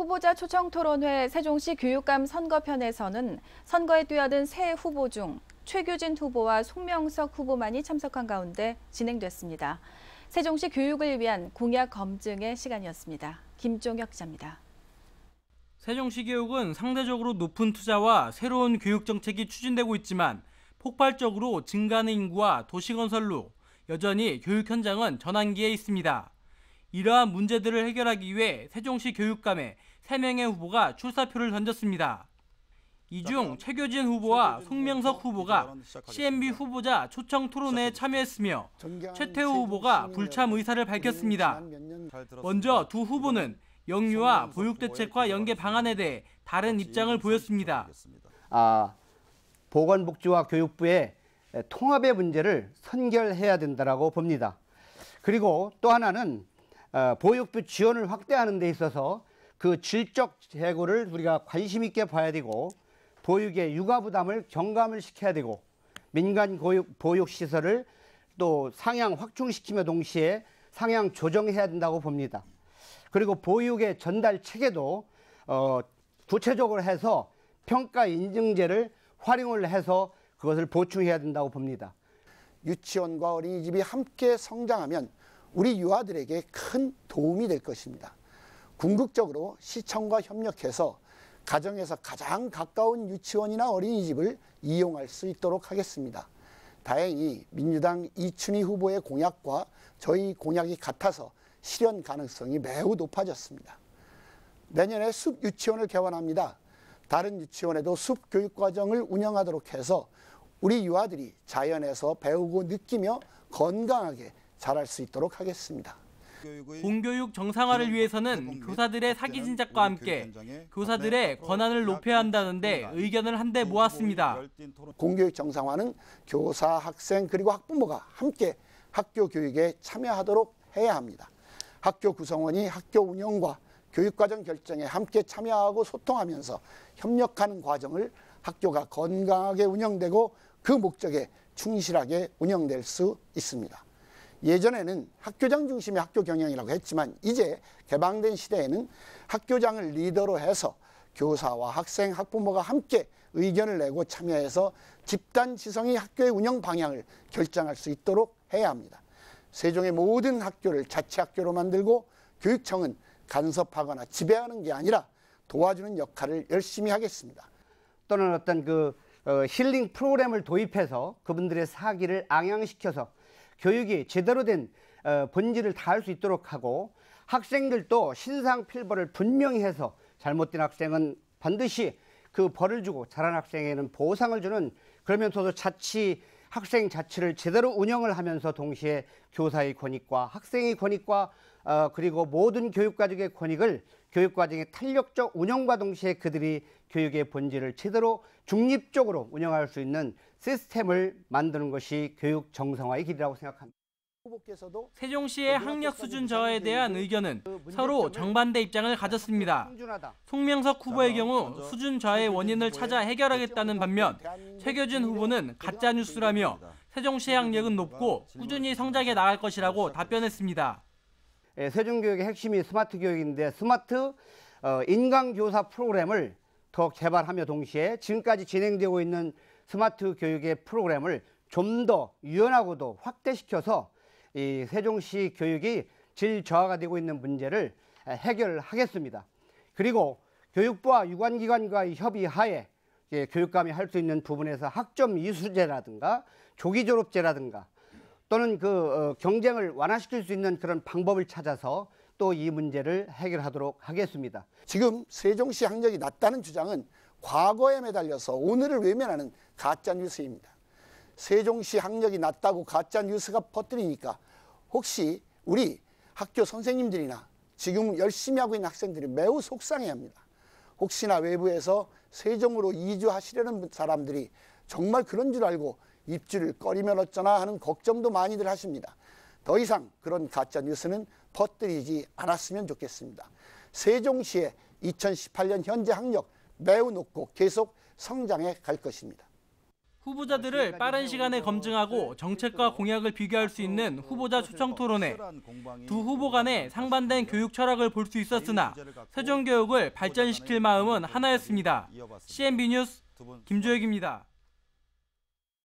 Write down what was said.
후보자 초청 토론회 세종시 교육감 선거편에서는 선거에 뛰어든 세 후보 중 최규진 후보와 송명석 후보만이 참석한 가운데 진행됐습니다. 세종시 교육을 위한 공약 검증의 시간이었습니다. 김종혁 기자입니다. 세종시 교육은 상대적으로 높은 투자와 새로운 교육 정책이 추진되고 있지만 폭발적으로 증가하는 인구와 도시 건설로 여전히 교육 현장은 전환기에 있습니다. 이러한 문제들을 해결하기 위해 세종시 교육감에 3명의 후보가 출사표를 던졌습니다. 이 중 최교진 후보와 송명석 후보가 CMB 후보자 초청 토론회에 참여했으며 최태우 후보가 불참 의사를 밝혔습니다. 먼저 두 후보는 영유아 보육대책과 연계 방안에 대해 다른 입장을 보였습니다. 아, 보건복지와 교육부의 통합의 문제를 선결해야 된다고 봅니다. 그리고 또 하나는 어, 보육비 지원을 확대하는 데 있어서 그 질적 해고를 우리가 관심 있게 봐야 되고 보육의 육아 부담을 경감을 시켜야 되고 민간 보육, 보육 시설을 또 상향 확충시키며 동시에 상향 조정해야 된다고 봅니다. 그리고 보육의 전달 체계도 어, 구체적으로 해서 평가 인증제를 활용을 해서 그것을 보충해야 된다고 봅니다. 유치원과 어린이집이 함께 성장하면 우리 유아들에게 큰 도움이 될 것입니다. 궁극적으로 시청과 협력해서 가정에서 가장 가까운 유치원이나 어린이집을 이용할 수 있도록 하겠습니다. 다행히 민주당 이춘희 후보의 공약과 저희 공약이 같아서 실현 가능성이 매우 높아졌습니다. 내년에 숲 유치원을 개원합니다. 다른 유치원에도 숲 교육 과정을 운영하도록 해서 우리 유아들이 자연에서 배우고 느끼며 건강하게 잘할 수 있도록 하겠습니다. 공교육 정상화를 위해서는 교사들의 사기 진작과 함께 교사들의 권한을 높여야 한다는데 의견을 한데 모았습니다. 공교육 정상화는 교사, 학생 그리고 학부모가 함께 학교 교육에 참여하도록 해야 합니다. 학교 구성원이 학교 운영과 교육과정 결정에 함께 참여하고 소통하면서 협력하는 과정을 학교가 건강하게 운영되고 그 목적에 충실하게 운영될 수 있습니다. 예전에는 학교장 중심의 학교 경영이라고 했지만 이제 개방된 시대에는 학교장을 리더로 해서 교사와 학생, 학부모가 함께 의견을 내고 참여해서 집단 지성이 학교의 운영 방향을 결정할 수 있도록 해야 합니다. 세종의 모든 학교를 자치 학교로 만들고 교육청은 간섭하거나 지배하는 게 아니라 도와주는 역할을 열심히 하겠습니다. 또는 어떤 그 어, 힐링 프로그램을 도입해서 그분들의 사기를 앙양시켜서 교육이 제대로 된 어, 본질을 다할 수 있도록 하고 학생들도 신상필벌을 분명히 해서 잘못된 학생은 반드시 그 벌을 주고 잘한 학생에는 게 보상을 주는 그러면서도 자칫 학생 자치를 제대로 운영을 하면서 동시에 교사의 권익과 학생의 권익과 어, 그리고 모든 교육과정의 권익을 교육과정의 탄력적 운영과 동시에 그들이 교육의 본질을 제대로 중립적으로 운영할 수 있는 시스템을 만드는 것이 교육 정상화의 길이라고 생각합니다. 세종시의 학력 수준 저하에 대한 의견은 그 서로 정반대 입장을 가졌습니다. 송명석 후보의 경우 수준 저하의 원인을 찾아 해결하겠다는 반면 최교진 후보는 가짜뉴스라며 세종시의 학력은 높고 꾸준히 성장해 나갈 것이라고 답변했습니다. 예, 세종교육의 핵심이 스마트 교육인데 스마트 어, 인강교사 프로그램을 더 개발하며 동시에 지금까지 진행되고 있는 스마트 교육의 프로그램을 좀 더 유연하고도 확대시켜서 이 세종시 교육이 질 저하가 되고 있는 문제를 해결하겠습니다. 그리고 교육부와 유관기관과 협의하에 예, 교육감이 할 수 있는 부분에서 학점 이수제라든가 조기 졸업제라든가 또는 그 어, 경쟁을 완화시킬 수 있는 그런 방법을 찾아서 또 이 문제를 해결하도록 하겠습니다. 지금 세종시 학력이 낮다는 주장은 과거에 매달려서 오늘을 외면하는 가짜 뉴스입니다. 세종시 학력이 낮다고 가짜 뉴스가 퍼뜨리니까 혹시 우리 학교 선생님들이나 지금 열심히 하고 있는 학생들이 매우 속상해합니다. 혹시나 외부에서 세종으로 이주하시려는 사람들이 정말 그런 줄 알고 입주를 꺼리면 어쩌나 하는 걱정도 많이들 하십니다. 더 이상 그런 가짜 뉴스는 퍼뜨리지 않았으면 좋겠습니다. 세종시의 2018년 현재 학력 매우 높고 계속 성장해 갈 것입니다. 후보자들을 아, 빠른 시간에 검증하고 정책과 공약을 비교할 수 있는 후보자 초청 토론회. 두 후보 간에 상반된 교육 철학을 볼 수 있었으나 세종교육을 발전시킬 마음은 하나였습니다. CNB 뉴스 김조혁입니다.